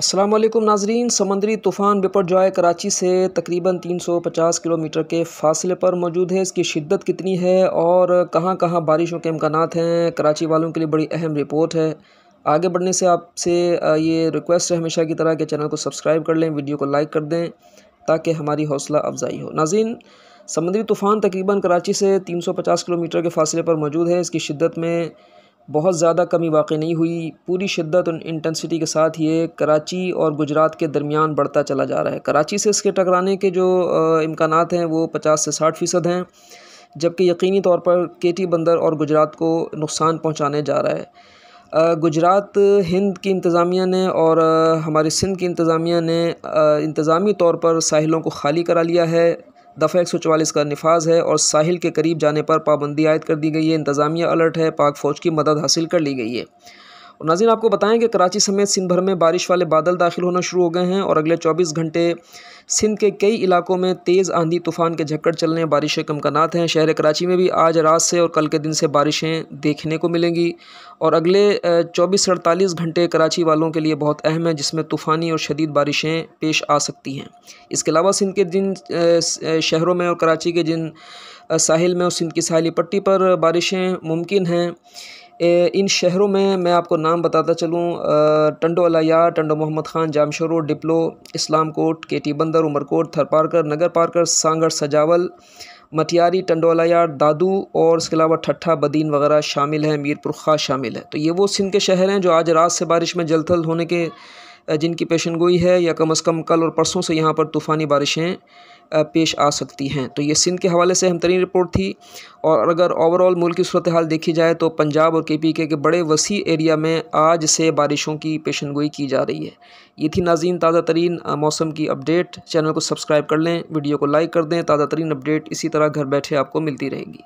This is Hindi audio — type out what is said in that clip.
अस्सलाम वालेकुम नाजरीन समंदरी तूफ़ान बिपरजॉय कराची से तकरीबन 350 किलोमीटर के फासले पर मौजूद है इसकी शिद्दत कितनी है और कहां कहां बारिशों के इम्कान हैं कराची वालों के लिए बड़ी अहम रिपोर्ट है आगे बढ़ने से आपसे ये रिक्वेस्ट है हमेशा की तरह के चैनल को सब्सक्राइब कर लें वीडियो को लाइक कर दें ताकि हमारी हौसला अफजाई हो नाजीन समंदरी तूफ़ान तकरीबन कराची से तीन किलोमीटर के फासले पर मौजूद है इसकी शिद्दत में बहुत ज़्यादा कमी वाकई नहीं हुई पूरी शिद्दत और इंटेंसिटी के साथ ये कराची और गुजरात के दरमियान बढ़ता चला जा रहा है कराची से इसके टकराने के जो इम्कान हैं वो पचास से साठ फ़ीसद हैं जबकि यकीनी तौर पर केटी बंदर और गुजरात को नुकसान पहुँचाने जा रहा है गुजरात हिंद की इंतज़ामिया ने और हमारे सिंध की इंतज़ामिया ने इंतज़ामी तौर पर साहिलों को खाली करा लिया है दफ़ा एक सौ चवालीस का नफाज है और साहिल के करीब जाने पर पाबंदी आयद कर दी गई है इंतज़ामिया अलर्ट है पाक फ़ौज की मदद हासिल कर ली गई है और नाजीन आपको बताएं कि कराची समेत सिंध भर में बारिश वाले बादल दाखिल होना शुरू हो गए हैं और अगले 24 घंटे सिंध के कई इलाकों में तेज़ आंधी तूफान के झक्कड़ चलने बारिशें कमकानात हैं शहर कराची में भी आज रात से और कल के दिन से बारिशें देखने को मिलेंगी और अगले चौबीस अड़तालीस घंटे कराची वालों के लिए बहुत अहम है जिसमें तूफ़ानी और शदीद बारिशें पेश आ सकती हैं इसके अलावा सिंध के जिन शहरों में और कराची के जिन साहिल में और सिंध की साहली पट्टी पर बारिशें मुमकिन हैं इन शहरों में मैं आपको नाम बताता चलूँ टंडो अलाया टंडो मोहम्मद ख़ान जामशोर डिप्लो इस्लाम कोट के टी बंदर उमरकोट थरपारकर नगर पारकर सांगड़ सजावल मटियारी टंडोलायार दादू और इसके अलावा ठट्ठा बदीन वगैरह शामिल हैं मीरपुर खास शामिल है तो ये वो सिंध के शहर हैं जो आज रात से बारिश में जलथल होने के जिनकी पेशन गोई है या कम अज़ कम कल और परसों से यहाँ पर तूफ़ानी बारिशें पेश आ सकती हैं तो ये सिंध के हवाले से तरीन रिपोर्ट थी और अगर ओवरऑल मुल्क की सूरत हाल देखी जाए तो पंजाब और के पी के बड़े वसी एरिया में आज से बारिशों की पेशन गोई की जा रही है ये थी नाजीन ताज़ा तरीन मौसम की अपडेट चैनल को सब्सक्राइब कर लें वीडियो को लाइक कर दें ताज़ा तरीन अपडेट इसी तरह घर बैठे आपको मिलती रहेगी